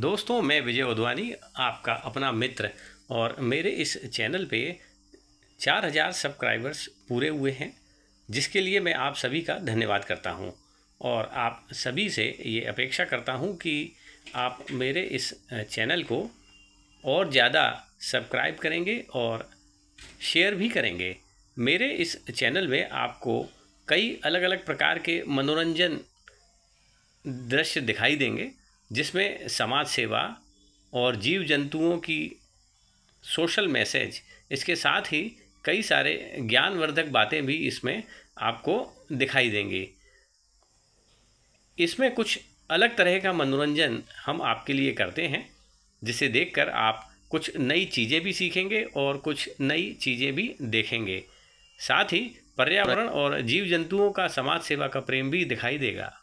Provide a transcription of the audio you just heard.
दोस्तों मैं विजय उद्वानी आपका अपना मित्र और मेरे इस चैनल पे 4000 सब्सक्राइबर्स पूरे हुए हैं जिसके लिए मैं आप सभी का धन्यवाद करता हूँ और आप सभी से ये अपेक्षा करता हूँ कि आप मेरे इस चैनल को और ज़्यादा सब्सक्राइब करेंगे और शेयर भी करेंगे मेरे इस चैनल में आपको कई अलग अलग प्रकार के मनोरंजन दृश्य दिखाई देंगे जिसमें समाज सेवा और जीव जंतुओं की सोशल मैसेज इसके साथ ही कई सारे ज्ञानवर्धक बातें भी इसमें आपको दिखाई देंगी इसमें कुछ अलग तरह का मनोरंजन हम आपके लिए करते हैं जिसे देखकर आप कुछ नई चीज़ें भी सीखेंगे और कुछ नई चीज़ें भी देखेंगे साथ ही पर्यावरण और जीव जंतुओं का समाज सेवा का प्रेम भी दिखाई देगा